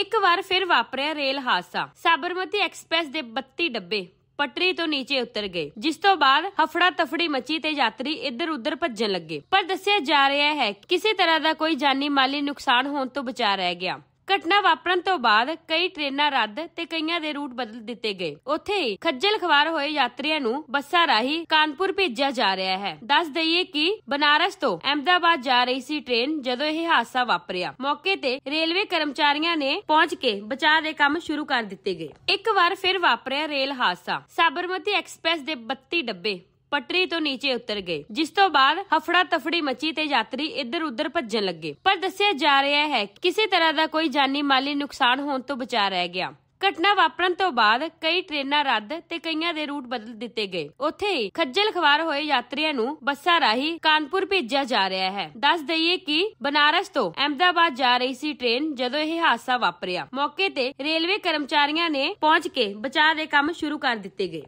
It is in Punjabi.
ਇੱਕ ਵਾਰ ਫਿਰ ਵਾਪਰਿਆ ਰੇਲ ਹਾਦਸਾ ਸਾਬਰਮਤੀ ਐਕਸਪ੍ਰੈਸ ਦੇ 32 ਡੱਬੇ ਪਟਰੀ ਤੋਂ ਨੀਚੇ ਉਤਰ ਗਏ ਜਿਸ ਤੋਂ ਬਾਅਦ ਹਫੜਾ ਤਫੜੀ ਮਚੀ ਤੇ ਯਾਤਰੀ ਇੱਧਰ ਉੱਧਰ ਭੱਜਣ ਲੱਗੇ ਪਰ ਦੱਸਿਆ ਜਾ ਰਿਹਾ ਹੈ ਕਿਸੇ ਤਰ੍ਹਾਂ ਦਾ ਕੋਈ ਜਾਨੀ ਮਾਲੀ ਨੁਕਸਾਨ ਹੋਣ ਤੋਂ ਬਚਾ ਰਹਿ ਗਿਆ ਘਟਨਾ ਵਾਪਰਨ ਤੋਂ ਬਾਅਦ ਕਈ ਟ੍ਰੇਨਾਂ ਰੱਦ ਤੇ ਕਈਆਂ ਦੇ ਰੂਟ ਬਦਲ ਦਿੱਤੇ ਗਏ ਉੱਥੇ ਖੱਜਲ ਖਵਾਰ ਹੋਏ ਯਾਤਰੀਆਂ ਨੂੰ ਬੱਸਾਂ ਰਾਹੀਂ ਕਾਨਪੁਰ ਭੇਜਿਆ ਜਾ ਰਿਹਾ ਹੈ ਦੱਸ ਦਈਏ ਕਿ ਬਨਾਰਸ ਤੋਂ ਅਹਮਦਾਬਾਦ ਜਾ ਰਹੀ ਸੀ ਟ੍ਰੇਨ ਜਦੋਂ ਇਹ ਹਾਦਸਾ ਵਾਪਰਿਆ ਮੌਕੇ ਤੇ ਰੇਲਵੇ ਕਰਮਚਾਰੀਆਂ ਨੇ ਪਹੁੰਚ ਕੇ ਬਚਾਅ ਦੇ ਕੰਮ ਸ਼ੁਰੂ ਕਰ ਦਿੱਤੇ ਗਏ ਇੱਕ ਵਾਰ ਫਿਰ ਵਾਪਰਿਆ ਰੇਲ ਹਾਦਸਾ ਸਾਬਰਮਤੀ ਐਕਸਪ੍ਰੈਸ ਦੇ 32 ਡੱਬੇ ਪਟਰੀ ਤੋਂ ਨੀਚੇ ਉਤਰ ਗਏ ਜਿਸ ਤੋਂ ਬਾਅਦ ਹਫੜਾ ਤਫੜੀ ਮੱਚੀ ਤੇ ਯਾਤਰੀ ਇੱਧਰ ਉੱਧਰ ਭੱਜਣ ਲੱਗੇ ਪਰ ਦੱਸਿਆ ਜਾ ਰਿਹਾ ਹੈ ਕਿਸੇ ਤਰ੍ਹਾਂ ਦਾ ਕੋਈ ਜਾਨੀ ਮਾਲੀ ਨੁਕਸਾਨ ਹੋਣ ਤੋਂ ਬਚਾ ਰਹਿ ਗਿਆ ਘਟਨਾ ਵਾਪਰਨ ਤੋਂ ਬਾਅਦ ਕਈ ਟ੍ਰੇਨਾਂ ਰੱਦ ਤੇ ਕਈਆਂ ਦੇ ਰੂਟ ਬਦਲ ਦਿੱਤੇ ਗਏ ਉੱਥੇ ਹੀ ਖੱਜਲ ਖਵਾਰ ਹੋਏ ਯਾਤਰੀਆਂ ਨੂੰ ਬੱਸਾਂ ਰਾਹੀਂ ਕਾਨਪੁਰ ਭੇਜਿਆ ਜਾ ਰਿਹਾ ਹੈ ਦੱਸ ਦਈਏ ਕਿ ਬਨਾਰਸ ਤੋਂ ਅਹਮਦਾਬਾਦ ਜਾ ਰਹੀ ਸੀ ਟ੍ਰੇਨ ਜਦੋਂ ਇਹ ਹਾਦਸਾ ਵਾਪਰਿਆ ਮੌਕੇ ਤੇ ਰੇਲਵੇ ਕਰਮਚਾਰੀਆਂ ਨੇ ਪਹੁੰਚ ਕੇ ਬਚਾਅ ਦੇ ਕੰਮ ਸ਼ੁਰੂ ਕਰ ਦਿੱਤੇ ਗਏ